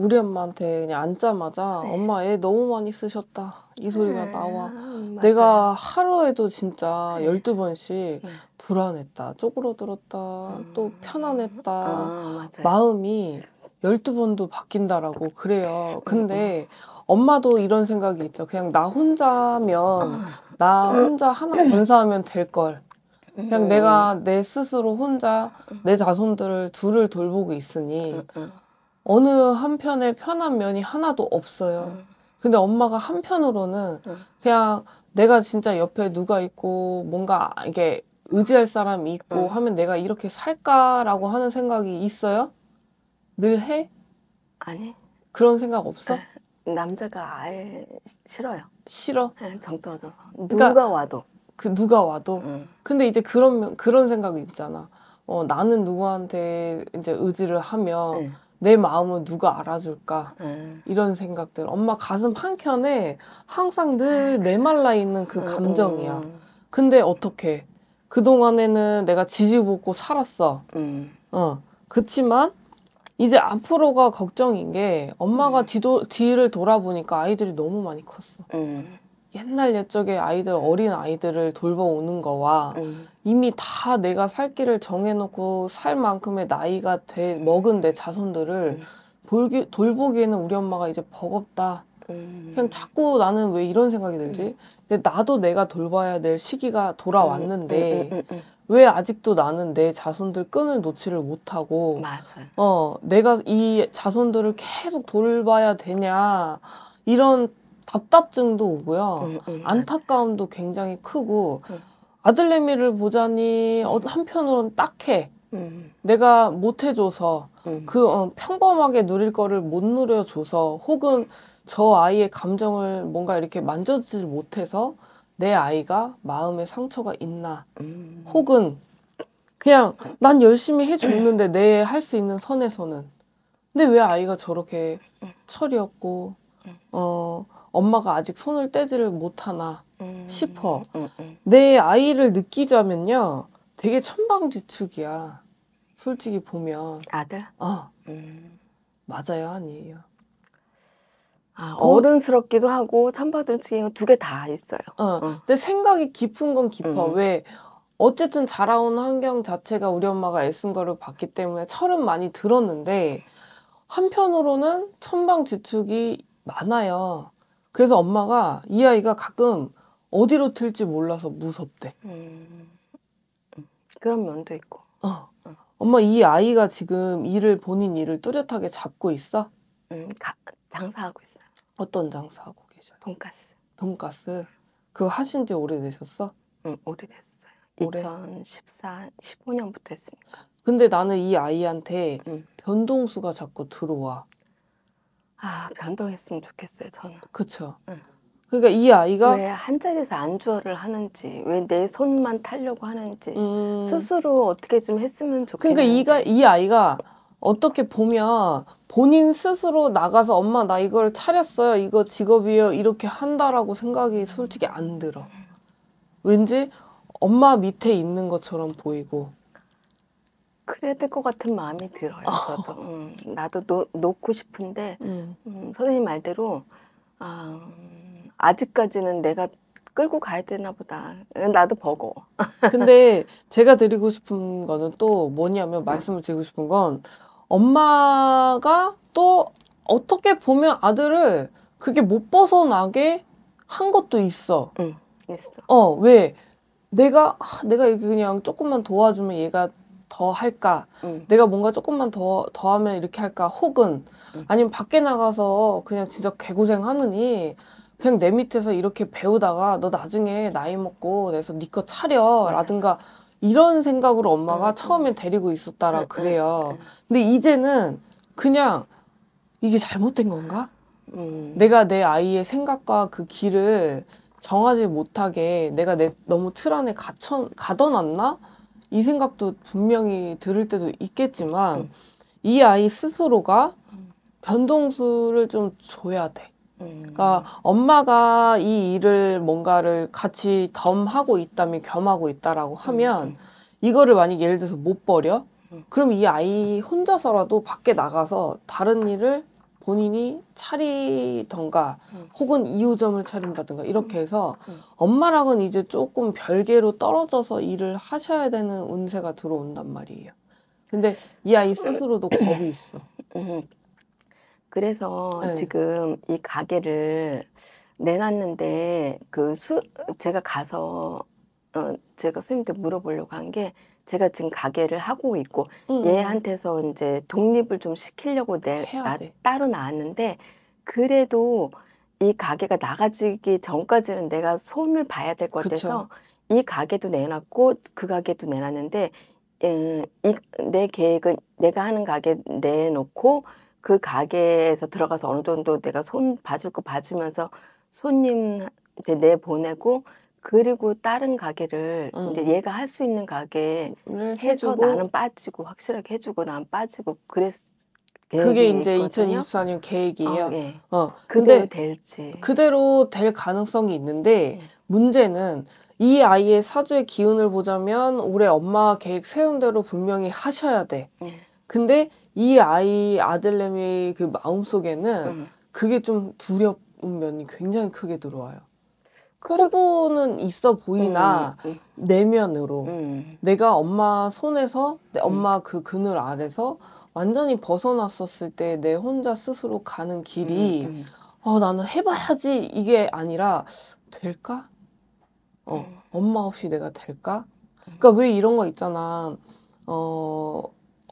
우리 엄마한테 그냥 앉자마자 네. 엄마 애 너무 많이 쓰셨다 이 소리가 음, 나와 음, 맞아요. 내가 하루에도 진짜 네. 12번씩 네. 불안했다 쪼그러들었다 음. 또 편안했다 아, 마음이 12번도 바뀐다라고 그래요 근데 음, 음. 엄마도 이런 생각이 있죠 그냥 나 혼자면 음. 나 혼자 하나 건사하면 될걸 그냥 내가 내 스스로 혼자 내 자손들을 둘을 돌보고 있으니 어느 한편에 편한 면이 하나도 없어요. 음. 근데 엄마가 한편으로는 음. 그냥 내가 진짜 옆에 누가 있고 뭔가 이게 의지할 사람이 있고 음. 하면 내가 이렇게 살까라고 하는 생각이 있어요? 늘 해? 아니. 그런 생각 없어? 에, 남자가 아예 싫어요. 싫어? 에, 네, 정 떨어져서. 그러니까 누가 그러니까, 와도. 그 누가 와도. 음. 근데 이제 그런 그런 생각이 있잖아. 어 나는 누구한테 이제 의지를 하면 네. 내 마음은 누가 알아줄까 음. 이런 생각들 엄마 가슴 한켠에 항상 늘 메말라 있는 그 음, 감정이야 음. 음. 근데 어떻게 그동안에는 내가 지지볶고 살았어 음. 어 그치만 이제 앞으로가 걱정인 게 엄마가 음. 뒤도, 뒤를 돌아보니까 아이들이 너무 많이 컸어 음. 옛날 옛적에 아이들 어린 아이들을 돌보오는 거와 음. 이미 다 내가 살 길을 정해놓고 살 만큼의 나이가 돼 먹은 내 자손들을 음. 돌기, 돌보기에는 우리 엄마가 이제 버겁다. 음. 그냥 자꾸 나는 왜 이런 생각이 들지? 근데 나도 내가 돌봐야 될 시기가 돌아왔는데 음, 음, 음, 왜 아직도 나는 내 자손들 끈을 놓지를 못하고 맞아요. 어 내가 이 자손들을 계속 돌봐야 되냐 이런 답답증도 오고요. 응, 응, 안타까움도 맞아. 굉장히 크고 응. 아들내미를 보자니 어, 한편으론 딱해. 내가 못 해줘서 그 어, 평범하게 누릴 거를 못 누려줘서 혹은 저 아이의 감정을 뭔가 이렇게 만져주질 못해서 내 아이가 마음에 상처가 있나 음. 혹은 그냥 난 열심히 해줬는데 내 할 수 있는 선에서는 근데 왜 아이가 저렇게 철이 없고 어 엄마가 아직 손을 떼지를 못하나 음. 싶어. 음, 음. 내 아이를 느끼자면요. 되게 천방지축이야. 솔직히 보면. 아들? 어. 음. 맞아요, 아니에요. 아, 어른스럽기도 하고 천방지축이 두개 다 있어요. 어. 어. 근데 생각이 깊은 건 깊어. 음. 왜? 어쨌든 자라온 환경 자체가 우리 엄마가 애쓴 거를 봤기 때문에 철은 많이 들었는데 한편으로는 천방지축이 많아요. 그래서 엄마가 이 아이가 가끔 어디로 튈지 몰라서 무섭대. 음, 그런 면도 있고. 어. 엄마 이 아이가 지금 일을 본인 일을 뚜렷하게 잡고 있어? 음, 가, 장사하고 있어요. 어떤 장사하고 계셔 돈가스. 돈가스. 그거 하신 지 오래되셨어? 응, 오래됐어요. 2014, 15년부터 했으니까. 근데 나는 이 아이한테 응. 변동수가 자꾸 들어와. 아 변동했으면 좋겠어요 저는. 그렇죠. 응. 그러니까 이 아이가 왜 한자리에서 안주어를 하는지 왜 내 손만 타려고 하는지 음... 스스로 어떻게 좀 했으면 좋겠는데. 그러니까 이가 이 아이가 어떻게 보면 본인 스스로 나가서 엄마 나 이걸 차렸어요 이거 직업이에요 이렇게 한다라고 생각이 솔직히 안 들어. 음. 왠지 엄마 밑에 있는 것처럼 보이고 그래야 될 것 같은 마음이 들어요. 어. 저도 음, 나도 노, 놓고 싶은데 음. 음, 선생님 말대로 아, 음, 아직까지는 내가 끌고 가야 되나 보다. 나도 버거. 근데 제가 드리고 싶은 거는 또 뭐냐면 말씀을 드리고 싶은 건 엄마가 또 어떻게 보면 아들을 그게 못 벗어나게 한 것도 있어. 응, 있어. 어, 왜? 내가, 내가 이게 그냥 조금만 도와주면 얘가 더 할까? 음. 내가 뭔가 조금만 더, 더 하면 이렇게 할까? 혹은, 음. 아니면 밖에 나가서 그냥 진짜 개고생 하느니, 그냥 내 밑에서 이렇게 배우다가 너 나중에 나이 먹고 내서 니꺼네 차려. 맞아, 라든가, 맞아. 이런 생각으로 엄마가 음, 처음에 데리고 있었다라 그래요. 근데 이제는 그냥 이게 잘못된 건가? 내가 내 아이의 생각과 그 길을 정하지 못하게 내가 내 너무 틀 안에 갇혀 가둬놨나? 이 생각도 분명히 들을 때도 있겠지만 음. 이 아이 스스로가 변동수를 좀 줘야 돼. 음. 그러니까 엄마가 이 일을 뭔가를 같이 덤하고 있다면 겸하고 있다라고 하면 음. 음. 이거를 만약 예를 들어서 못 버려 음. 그럼 이 아이 혼자서라도 밖에 나가서 다른 일을 본인이 차리던가 음. 혹은 2호점을 차린다든가 이렇게 음. 해서 음. 엄마랑은 이제 조금 별개로 떨어져서 일을 하셔야 되는 운세가 들어온단 말이에요. 근데 이 아이 스스로도 겁이 있어. 그래서 네. 지금 이 가게를 내놨는데 그 수 제가 가서 어 제가 선생님께 물어보려고 한게 제가 지금 가게를 하고 있고 음, 음. 얘한테서 이제 독립을 좀 시키려고 내 나, 따로 나왔는데 그래도 이 가게가 나가지기 전까지는 내가 손을 봐야 될 것 같아서 이 가게도 내놨고 그 가게도 내놨는데 에, 예, 이, 내 계획은 내가 하는 가게 내놓고 그 가게에서 들어가서 어느 정도 내가 손 봐줄 거 봐주면서 손님 내 보내고 그리고 다른 가게를 음. 이제 얘가 할 수 있는 가게를 해서 해주고 나는 빠지고 확실하게 해주고 난 빠지고 그랬 그게 이제 있거든요? 2024년 어, 계획이에요. 어, 예. 어, 그대로 될지 그대로 될 가능성이 있는데 음. 문제는 이 아이의 사주의 기운을 보자면 올해 엄마 계획 세운 대로 분명히 하셔야 돼. 음. 근데 이 아이 아들내미 그 마음 속에는 음. 그게 좀 두려운 면이 굉장히 크게 들어와요. 크고는 있어 보이나 음, 음, 음. 내면으로 음. 내가 엄마 손에서 내 음. 엄마 그 그늘 아래서 완전히 벗어났었을 때 내 혼자 스스로 가는 길이 음, 어 나는 해봐야지 이게 아니라 될까? 어 엄마 없이 내가 될까? 그러니까 왜 이런 거 있잖아 어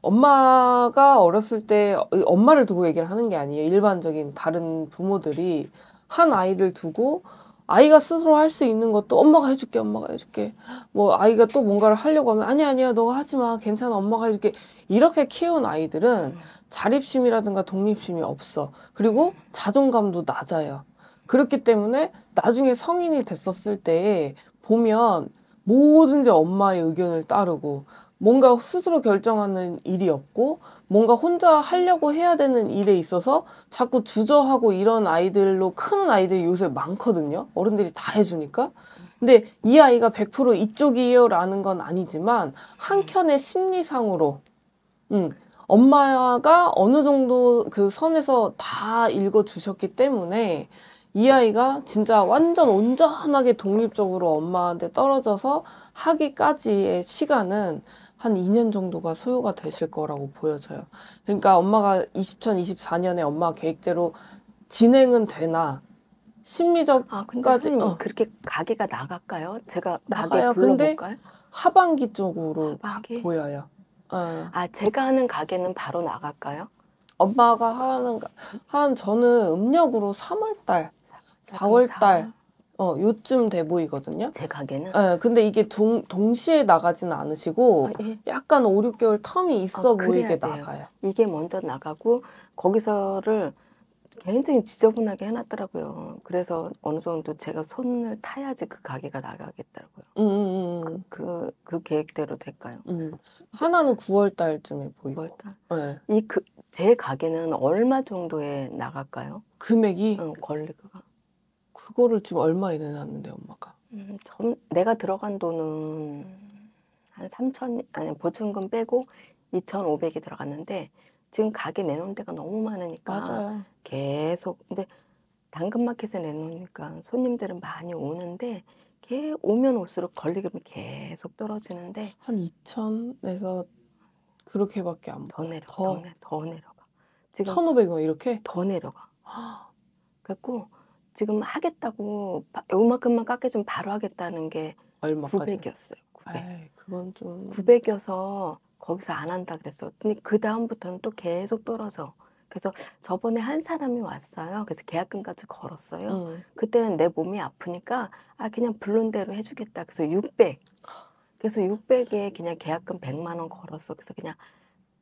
엄마가 어렸을 때 엄마를 두고 얘기를 하는 게 아니에요 일반적인 다른 부모들이 한 아이를 두고 아이가 스스로 할 수 있는 것도 엄마가 해줄게 엄마가 해줄게 뭐 아이가 또 뭔가를 하려고 하면 아니 아니야 너가 하지 마 괜찮아 엄마가 해줄게 이렇게 키운 아이들은 음. 자립심이라든가 독립심이 없어 그리고 자존감도 낮아요 그렇기 때문에 나중에 성인이 됐었을 때 보면 뭐든지 엄마의 의견을 따르고 뭔가 스스로 결정하는 일이 없고 뭔가 혼자 하려고 해야 되는 일에 있어서 자꾸 주저하고 이런 아이들로 큰 아이들이 요새 많거든요. 어른들이 다 해주니까. 근데 이 아이가 100% 이쪽이에요라는 건 아니지만 한켠의 네. 심리상으로 음, 엄마가 어느 정도 그 선에서 다 읽어주셨기 때문에 이 아이가 진짜 완전 온전하게 독립적으로 엄마한테 떨어져서 하기까지의 시간은 한 2년 정도가 소요가 되실 거라고 보여져요. 그러니까 엄마가 2024년에 엄마 계획대로 진행은 되나 심리적 아 근데 선생님 어. 그렇게 가게가 나갈까요? 제가 나가요. 가게 불러볼까요? 하반기 쪽으로 하반기? 보여요. 어. 아 제가 하는 가게는 바로 나갈까요? 엄마가 하는 한 저는 음력으로 3월달, 4월달 어, 요쯤 돼 보이거든요. 제 가게는? 네, 근데 이게 동, 동시에 나가지는 않으시고 아, 예. 약간 5, 6개월 텀이 아, 있어 아, 보이게 나가요. 이게 먼저 나가고 거기서를 굉장히 지저분하게 해놨더라고요. 그래서 어느 정도 제가 손을 타야지 그 가게가 나가겠더라고요. 음, 음, 음. 그, 그, 그, 계획대로 될까요? 음. 하나는 9월 달쯤에 보이고. 9월 달? 네. 이, 그, 제 가게는 얼마 정도에 나갈까요? 금액이? 응, 권리가. 그거를 지금 얼마에 내놨는데 엄마가? 음, 전, 내가 들어간 돈은 한 3천 아니 보증금 빼고 2,500이 들어갔는데 지금 가게 내놓은 데가 너무 많으니까 맞아요. 계속 근데 당근마켓에 내놓으니까 손님들은 많이 오는데 걔 오면 올수록 걸리금이 계속 떨어지는데 한 2천에서 그렇게밖에 안더 내려 더, 더 내려가 지금 1,500원 이렇게 더 내려가 그래갖고 지금 하겠다고 요만큼만 깎여주면 바로 하겠다는 게 얼마까지? 900이었어요. 900. 에이, 그건 좀 900이어서 거기서 안 한다 그랬었더니그 다음부터는 또 계속 떨어져. 그래서 저번에 한 사람이 왔어요. 그래서 계약금까지 걸었어요. 음. 그때는 내 몸이 아프니까 아 그냥 불른 대로 해주겠다. 그래서 600. 그래서 600에 그냥 계약금 100만 원 걸었어. 그래서 그냥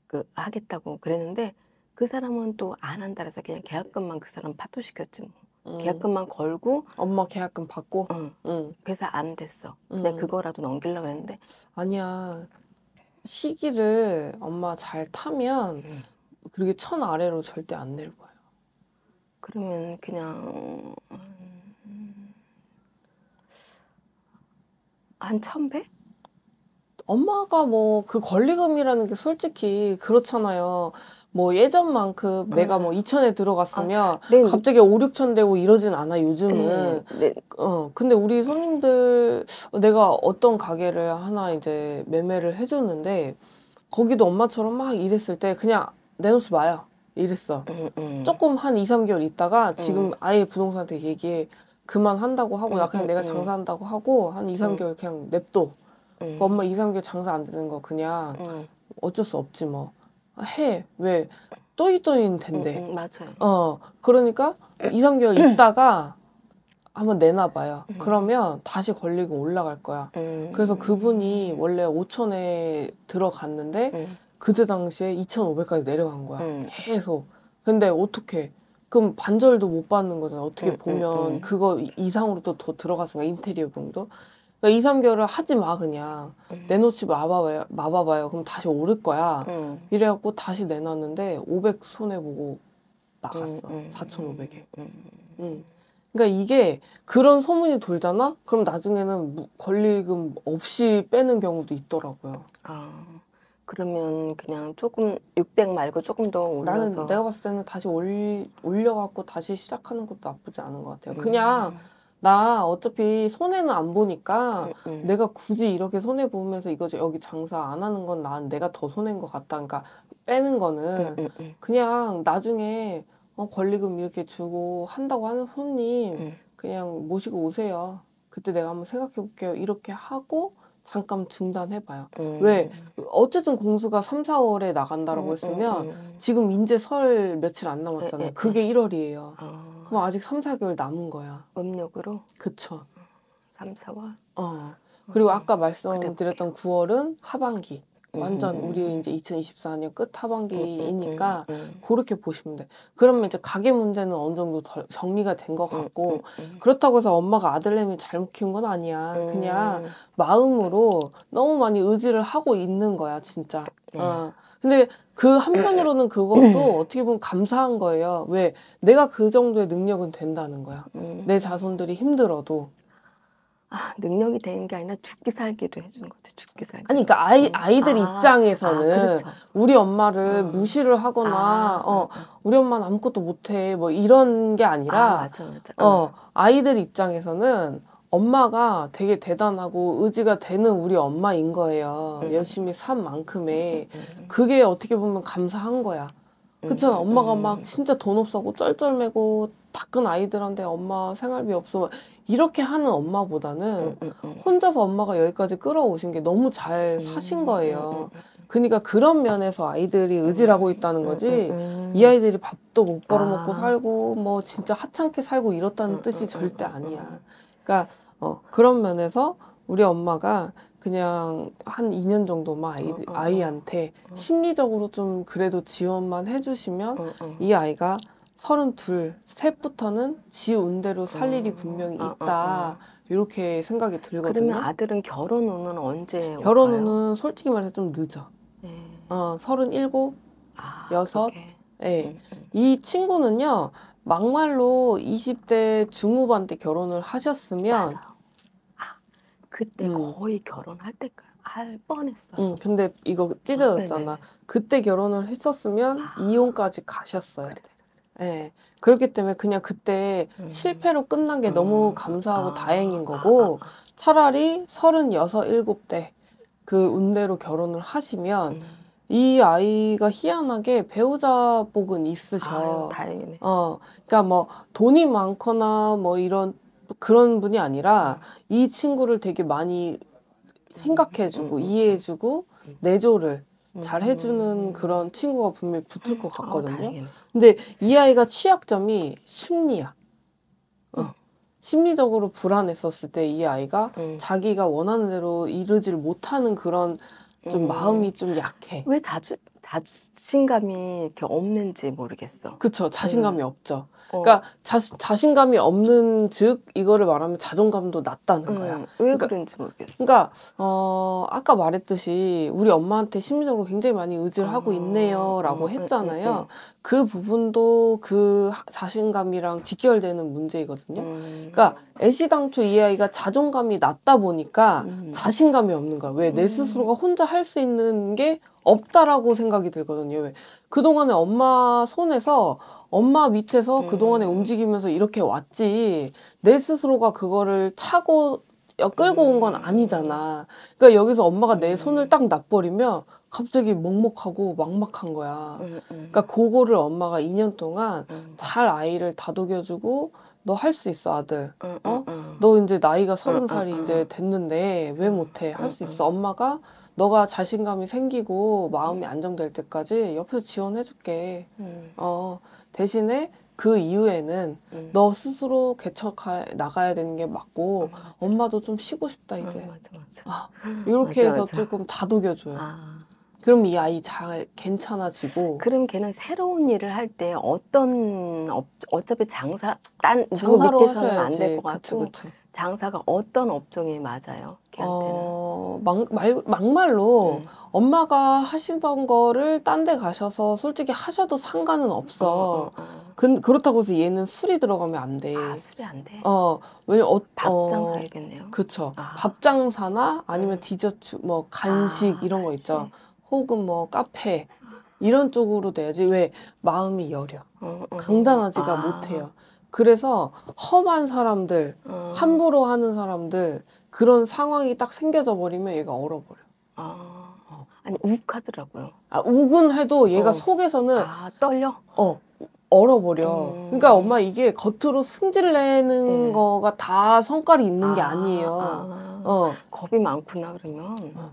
그 하겠다고 그랬는데 그 사람은 또 안 한다 그래서 그냥 계약금만 그 사람 파토시켰지 뭐. 어. 계약금만 걸고 엄마 계약금 받고 응. 응. 그래서 안 됐어. 내가 그거라도 넘기려고 했는데 아니야 시기를 엄마 잘 타면 음. 그렇게 천 아래로 절대 안 낼 거야. 그러면 그냥 한 천배? 엄마가 뭐 그 권리금이라는 게 솔직히 그렇잖아요. 뭐 예전만큼 음. 내가 뭐 2천에 들어갔으면 아, 네. 갑자기 5, 6천 되고 이러진 않아 요즘은. 음. 네. 어 근데 우리 손님들 내가 어떤 가게를 하나 이제 매매를 해줬는데 거기도 엄마처럼 막 이랬을 때 그냥 내놓지 마요 이랬어. 음, 음. 조금 한 2, 3개월 있다가 지금 음. 아예 부동산한테 얘기해 그만한다고 하고 나 음, 그냥 내가 장사한다고 하고 한 2, 3개월 그냥 냅둬. 음. 엄마 2, 3개월 장사 안 되는 거 그냥 음. 어쩔 수 없지 뭐. 해. 왜? 또 있더니 된대. 음, 맞아요. 어. 그러니까 2, 3개월 있다가 한번 내놔봐요. 그러면 다시 걸리고 올라갈 거야. 그래서 그분이 원래 5천에 들어갔는데 그때 당시에 2,500까지 내려간 거야. 계속. 근데 어떻게? 그럼 반절도 못 받는 거잖아. 어떻게 보면 그거 이상으로 또 더 들어갔으니까 인테리어 비도 그러 그러니까 2, 3개월을 하지 마 그냥 음. 내놓지 마봐봐요, 마봐봐요. 그럼 다시 오를 거야. 음. 이래갖고 다시 내놨는데 500 손해 보고 나갔어. 음, 4,500에. 음, 음. 음. 음. 그러니까 이게 그런 소문이 돌잖아. 그럼 나중에는 권리금 없이 빼는 경우도 있더라고요. 아 그러면 그냥 조금 600 말고 조금 더 올려서 나는 내가 봤을 때는 다시 올리 올려갖고 다시 시작하는 것도 나쁘지 않은 것 같아요. 그냥 음. 나 어차피 손해는 안 보니까 응, 응. 내가 굳이 이렇게 손해 보면서 이거 여기 장사 안 하는 건 난 내가 더 손해인 것 같다. 그러니까 빼는 거는 응, 그냥 나중에 어, 권리금 이렇게 주고 한다고 하는 손님 그냥 모시고 오세요. 그때 내가 한번 생각해 볼게요. 이렇게 하고 잠깐 중단해봐요. 음. 왜? 어쨌든 공수가 3, 4월에 나간다라고 음, 했으면 음, 음, 음. 지금 이제 설 며칠 안 남았잖아요. 그게 1월이에요. 어. 아. 그럼 아직 3, 4개월 남은 거야. 음력으로? 그쵸. 3, 4월? 어. 음. 그리고 아까 말씀드렸던 9월은 하반기. 음, 완전 음, 음. 우리 이제 2024년 끝 하반기이니까 그렇게 보시면 돼. 그러면 이제 가계 문제는 어느 정도 정리가 된 것 같고 그렇다고 해서 엄마가 아들내미 잘못 키운 건 아니야. 그냥 마음으로 너무 많이 의지를 하고 있는 거야, 진짜. 어. 근데 그 한편으로는 그것도 어떻게 보면 감사한 거예요. 왜 내가 그 정도의 능력은 된다는 거야. 내 자손들이 힘들어도. 아, 능력이 되는 게 아니라 죽기 살기도 해주는 거죠. 죽기 살기. 아니, 그러니까 아이 음. 아이들 아, 입장에서는 아, 그렇죠. 우리 엄마를 어. 무시를 하거나 아, 음, 어 음. 우리 엄마는 아무것도 못해 뭐 이런 게 아니라 아, 맞아, 맞아. 어 아이들 입장에서는 엄마가 되게 대단하고 의지가 되는 우리 엄마인 거예요. 음. 열심히 산 만큼에 음. 그게 어떻게 보면 감사한 거야. 그렇 엄마가 막 진짜 돈 없어고 쩔쩔매고 다 큰 아이들한테 엄마 생활비 없어 이렇게 하는 엄마보다는 음, 음, 음. 혼자서 엄마가 여기까지 끌어오신 게 너무 잘 사신 거예요. 그러니까 그런 면에서 아이들이 의지하고 있다는 거지 이 아이들이 밥도 못 벌어먹고 아. 살고 뭐 진짜 하찮게 살고 이렇다는 뜻이 절대 아니야. 그러니까 어, 그런 면에서 우리 엄마가 그냥 한 2년 정도만 아이, 어, 어, 어. 아이한테 심리적으로 좀 그래도 지원만 해주시면 이 아이가 32, 셋부터는 지 운대로 살 일이 음. 분명히 아, 아, 있다. 아. 이렇게 생각이 들거든요. 그러면 아들은 결혼은 언제 결혼은 솔직히 말해서 좀 늦어. 네. 어, 37, 아, 여섯. 예. 음, 음. 이 친구는요, 막말로 20대 중후반 때 결혼을 하셨으면, 맞아 아, 그때 음. 거의 결혼할 때까지 할 뻔했어요. 근데 이거 찢어졌잖아. 네 그때 결혼을 했었으면 아. 이혼까지 가셨어요. 그래. 네. 그렇기 때문에 그냥 그때 음. 실패로 끝난 게 음. 너무 감사하고 아. 다행인 거고 차라리 서른여섯 일곱 대 그 운대로 결혼을 하시면 음. 이 아이가 희한하게 배우자 복은 있으셔. 아유, 다행이네. 어, 그러니까 뭐 돈이 많거나 뭐 이런 그런 분이 아니라 음. 이 친구를 되게 많이 생각해주고 음, 음, 이해해주고 내조를 잘 해주는 음. 그런 친구가 분명히 붙을 것 아, 같거든요. 어, 근데 이 아이가 취약점이 심리야. 어. 음. 심리적으로 불안했었을 때 이 아이가 음. 자기가 원하는 대로 이루질 못하는 그런 좀 음. 마음이 좀 약해. 왜 자주 자신감이 이렇게 없는지 모르겠어. 그쵸. 자신감이 음. 없죠. 어. 그러니까 자, 자신감이 없는 즉 이거를 말하면 자존감도 낮다는 음. 거야. 왜 그러니까, 그런지 모르겠어. 그러니까 어, 아까 말했듯이 우리 엄마한테 심리적으로 굉장히 많이 의지를 어. 하고 아. 있네요라고 음, 음, 했잖아요. 음, 그 부분도 그 자신감이랑 직결되는 문제이거든요. 음. 그러니까 애시당초 이 아이가 자존감이 낮다 보니까 자신감이 없는 거야. 왜 내 스스로가 혼자 할 수 있는 게 없다라고 생각이 들거든요. 왜? 그동안에 엄마 손에서 엄마 밑에서 음. 그동안에 움직이면서 이렇게 왔지 내 스스로가 그거를 차고 어, 끌고 온건 음. 아니잖아. 그러니까 여기서 엄마가 내 음. 손을 딱 놔버리면 갑자기 먹먹하고 막막한 거야. 음, 그러니까 그거를 엄마가 2년 동안 잘 아이를 다독여주고 너할수 있어 아들. 어? 응, 너 이제 나이가 서른 살이 이제 됐는데 왜 못해? 할 수 있어. 엄마가 너가 자신감이 생기고 마음이 안정될 때까지 옆에서 지원해줄게. 어 대신에 그 이후에는 음. 너 스스로 개척해 나가야 되는 게 맞고 어, 엄마도 좀 쉬고 싶다 이제 어, 맞아, 맞아. 아, 이렇게 맞아, 해서 조금 다독여줘요. 아. 그럼 이 아이 잘 괜찮아지고 그럼 걔는 새로운 일을 할 때 어떤 어차피 장사 딴장사 밑에서는 안될 것 같고 그쵸. 장사가 어떤 업종에 맞아요? 걔한테는 어, 막, 말, 로 음. 엄마가 하시던 거를 딴 데 가셔서 솔직히 하셔도 상관은 없어. 어, 어, 그, 그렇다고 해서 얘는 술이 들어가면 안 돼. 아, 술이 안 돼. 어, 왜냐면 어, 밥장사이겠네요. 어, 그쵸. 아. 밥장사나 아니면 음. 디저트, 뭐 간식 아, 이런 거 있죠. 혹은 뭐 카페 이런 쪽으로 돼야지 왜 마음이 여려 어, 어, 어, 강단하지가 아. 못해요. 그래서 험한 사람들 어. 함부로 하는 사람들 그런 상황이 딱 생겨져 버리면 얘가 얼어버려. 아. 어. 아니 욱하더라고요. 아 욱은 해도 얘가 어. 속에서는 아 떨려. 어 얼어버려. 음. 그러니까 엄마 이게 겉으로 승질 내는 음. 거가 다 성깔이 있는 아, 게 아니에요. 아, 아, 어. 겁이 많구나 그러면. 어.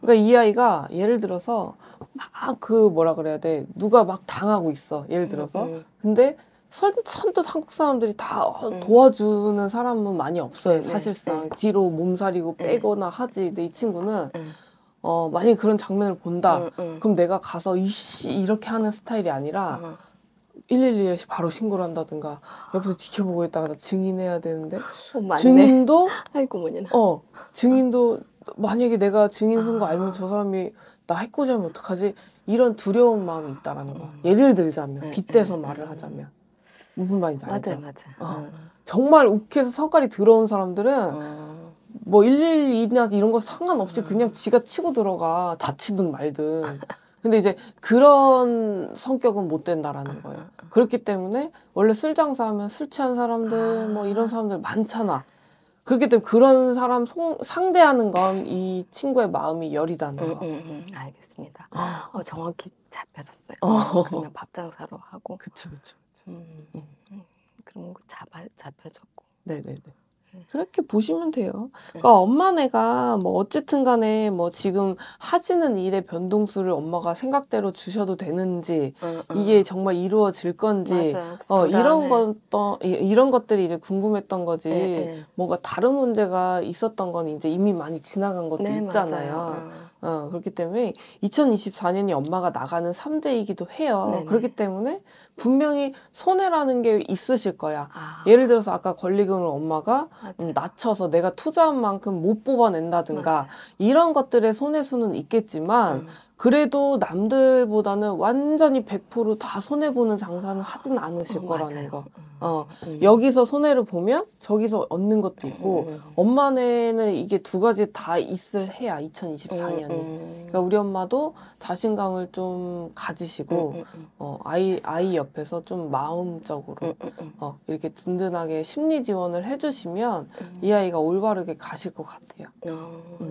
그러니까 이 아이가 예를 들어서 막 그 뭐라 그래야 돼 누가 막 당하고 있어 예를 들어서 음, 네. 근데 선, 선뜻 한국 사람들이 다 어, 음. 도와주는 사람은 많이 없어요 네, 네. 사실상 음. 뒤로 몸살이고 빼거나 하지 근데 이 친구는 어 만약 에 그런 장면을 본다 그럼 내가 가서 이씨 이렇게 하는 스타일이 아니라 112에 어. 바로 신고를 한다든가 옆에서 지켜보고 있다가 증인해야 되는데 어, 증인도 아이고 어 증인도 만약에 내가 증인 선거 아. 알면 저 사람이 나 해코지하면 어떡하지? 이런 두려운 마음이 있다라는 거. 음. 예를 들자면 빗대서 음, 음, 음, 말을 하자면 무슨 말인지 알죠? 맞아맞아 어. 정말 욱해서 성깔이 들어온 사람들은 어. 뭐 112나 이런 거 상관없이 그냥 지가 치고 들어가 다치든 말든. 근데 이제 그런 성격은 못 된다라는 아, 거예요. 아, 그렇기 때문에 원래 술 장사하면 술 취한 사람들 뭐 이런 사람들 많잖아. 그렇기 때문에 그런 사람 송, 상대하는 건 이 친구의 마음이 열이다는 음, 거. 음, 음, 음. 알겠습니다. 어, 어 정확히 잡혀졌어요. 어. 그러면 밥장사로 하고. 그쵸, 그쵸, 그쵸. 음, 음. 그럼 잡아, 잡혀졌고. 네네네. 그렇게 보시면 돼요. 네. 그러니까 네. 엄마네가 뭐 어쨌든 간에 뭐 지금 하시는 일의 변동수를 엄마가 생각대로 주셔도 되는지 어, 어. 이게 정말 이루어질 건지 그 어, 이런 것도 이런 것들이 이제 궁금했던 거지 네, 네. 뭔가 다른 문제가 있었던 건 이제 이미 많이 지나간 것도 네, 있잖아요. 어. 어, 그렇기 때문에 2024년이 엄마가 나가는 3대이기도 해요. 네네. 그렇기 때문에 분명히 손해라는 게 있으실 거야. 아. 예를 들어서 아까 권리금을 엄마가 음, 낮춰서 내가 투자한 만큼 못 뽑아낸다든가 맞아. 이런 것들의 손해수는 있겠지만 음. 그래도 남들보다는 완전히 100%다 손해보는 장사는 하진 않으실 어, 거라는 맞아요. 거. 음. 어, 음. 여기서 손해를 보면 저기서 얻는 것도 있고, 음. 음, 음. 엄마네는 이게 두 가지 다 있을 해야, 2024년이. 음. 그러니까 우리 엄마도 자신감을 좀 가지시고, 어, 아이, 아이 옆에서 좀 마음적으로, 어, 이렇게 든든하게 심리 지원을 해주시면 이 아이가 올바르게 가실 것 같아요. 어.